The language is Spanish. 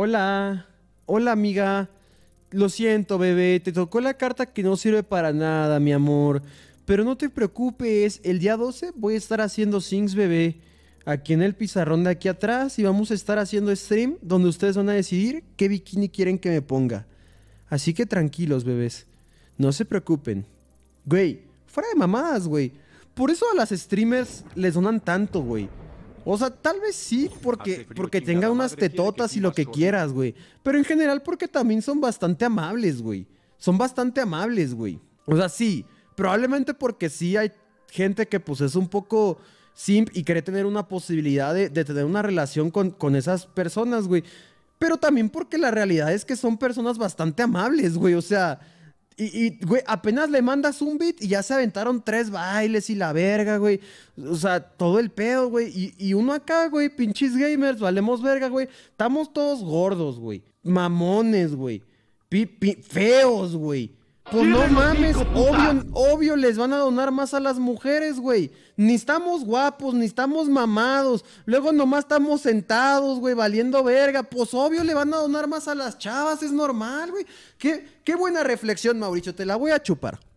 Hola, hola amiga. Lo siento, bebé, te tocó la carta que no sirve para nada, mi amor. Pero no te preocupes, el día 12 voy a estar haciendo things bebé, aquí en el pizarrón de aquí atrás y vamos a estar haciendo stream donde ustedes van a decidir qué bikini quieren que me ponga. Así que tranquilos, bebés. No se preocupen. Güey, fuera de mamadas, güey. Por eso a las streamers les donan tanto, güey. O sea, tal vez sí, porque, porque tenga unas tetotas y lo que quieras, güey. Pero en general porque también son bastante amables, güey. Son bastante amables, güey. O sea, sí. Probablemente porque sí hay gente que pues es un poco simp y quiere tener una posibilidad de, tener una relación con, con esas personas, güey. Pero también porque la realidad es que son personas bastante amables, güey. O sea, y, güey, apenas le mandas un beat y ya se aventaron tres bailes y la verga, güey. O sea, todo el pedo, güey. Y, uno acá, güey, pinches gamers, valemos verga, güey. Estamos todos gordos, güey. Mamones, güey. feos, güey. Pues no mames, obvio, obvio les van a donar más a las mujeres, güey. Ni estamos guapos, ni estamos mamados. Luego nomás estamos sentados, güey, valiendo verga. Pues obvio le van a donar más a las chavas, es normal, güey. qué buena reflexión, Mauricio, te la voy a chupar.